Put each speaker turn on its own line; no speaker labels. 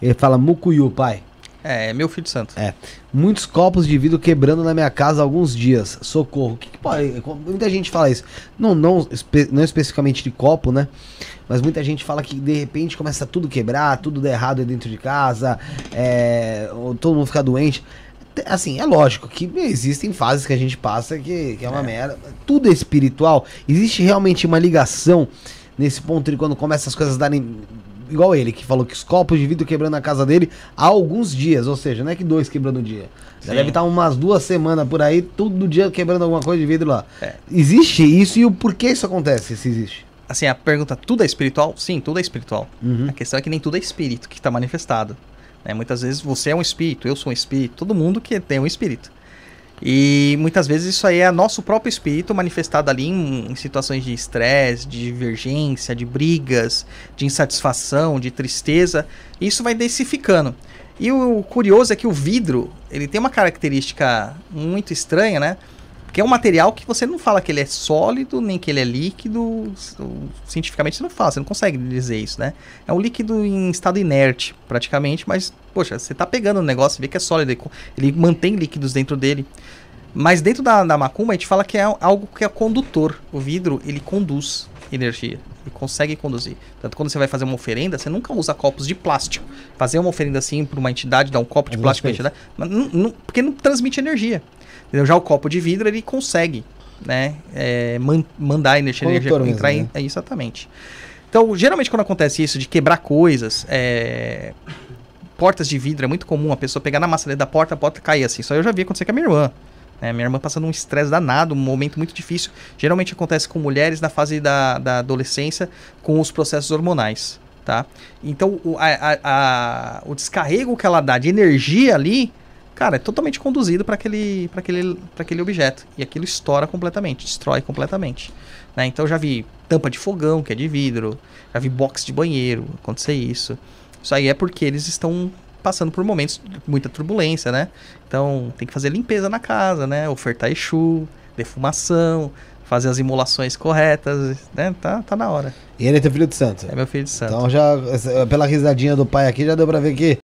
Ele fala Mukuyu, pai. É, é, meu filho santo. É. Muitos copos de vidro quebrando na minha casa há alguns dias. Socorro. O que, que Muita gente fala isso. Não, não, espe... não especificamente de copo, né? Mas muita gente fala que de repente começa tudo quebrar, tudo der errado dentro de casa, é... todo mundo ficar doente. Assim, é lógico que existem fases que a gente passa que, que é uma é. merda. Tudo é espiritual. Existe realmente uma ligação nesse ponto de quando começa as coisas darem igual ele, que falou que os copos de vidro quebrando na casa dele há alguns dias, ou seja, não é que dois quebrando um dia. Já deve estar tá umas duas semanas por aí, todo dia quebrando alguma coisa de vidro lá. É. Existe isso e o porquê isso acontece, se
existe? Assim, a pergunta, tudo é espiritual? Sim, tudo é espiritual. Uhum. A questão é que nem tudo é espírito que está manifestado. Né? Muitas vezes você é um espírito, eu sou um espírito, todo mundo que tem um espírito. E muitas vezes isso aí é nosso próprio espírito manifestado ali em, em situações de estresse, de divergência, de brigas, de insatisfação, de tristeza. isso vai densificando. E o curioso é que o vidro, ele tem uma característica muito estranha, né? Porque é um material que você não fala que ele é sólido, nem que ele é líquido. Cientificamente você não fala, você não consegue dizer isso, né? É um líquido em estado inerte, praticamente, mas poxa, você tá pegando o negócio, vê que é sólido, ele mantém líquidos dentro dele. Mas dentro da, da macumba a gente fala que é algo que é condutor. O vidro, ele conduz energia. Ele consegue conduzir. Tanto quando você vai fazer uma oferenda, você nunca usa copos de plástico. Fazer uma oferenda assim para uma entidade, dar um copo de é Mas plástico para entidade, não, não, porque não transmite energia. Entendeu? Já o copo de vidro, ele consegue né, é, man, mandar energia, energia mesmo, entrar né? é, Exatamente. Então, geralmente quando acontece isso de quebrar coisas, é, portas de vidro, é muito comum a pessoa pegar na maçaneta da porta, a porta cair assim. Só eu já vi acontecer com a minha irmã. Né? Minha irmã passando um estresse danado, um momento muito difícil. Geralmente acontece com mulheres na fase da, da adolescência, com os processos hormonais. Tá? Então, o, a, a, o descarrego que ela dá de energia ali, cara, é totalmente conduzido para aquele, aquele, aquele objeto. E aquilo estoura completamente, destrói completamente. Né? Então, eu já vi tampa de fogão, que é de vidro, já vi box de banheiro acontecer isso. Isso aí é porque eles estão passando por momentos de muita turbulência, né? Então tem que fazer limpeza na casa, né? Ofertar Exu, defumação, fazer as imolações corretas, né? Tá, tá na hora. E ele é teu filho de santo? É meu filho de santo.
Então já, pela risadinha do pai aqui, já deu pra ver que